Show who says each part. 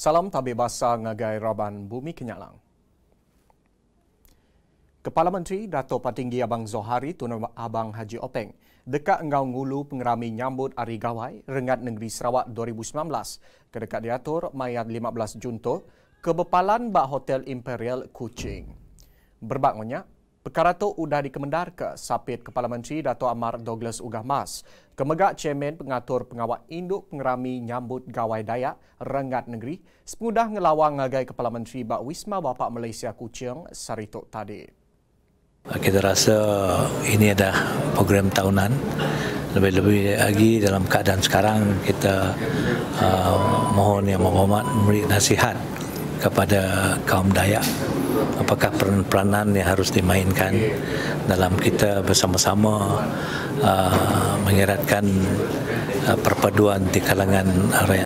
Speaker 1: Salam tabi basa ngagai raban bumi kenyalang. Kepala Menteri Dato Patinggi Abang Zohari Tun Abang Haji Openg dekat ngau Ngulu pengerami nyambut Ari Gawai Rengat Negeri Sarawak 2019 ke dekat diatur mayat 15 junto kebepalan bak Hotel Imperial Kuching. Berbangunnya, Perkarato sudah dikemendar ke sapit Kepala Menteri Dato' Amar Douglas Ugah Mas. Kemegak Chairman Pengatur Pengawat Induk Pengerami Nyambut Gawai Dayak Rengat Negeri semudah ngelawang ngagai Kepala Menteri Bak Wisma Bapak Malaysia Kucing Saritok tadi.
Speaker 2: Kita rasa ini adalah program tahunan. Lebih-lebih lagi dalam keadaan sekarang kita uh, mohon yang menghormat memberi nasihat kepada kaum Dayak apakah peranan yang harus dimainkan dalam kita bersama-sama uh, mengeratkan uh, perpaduan di kalangan area.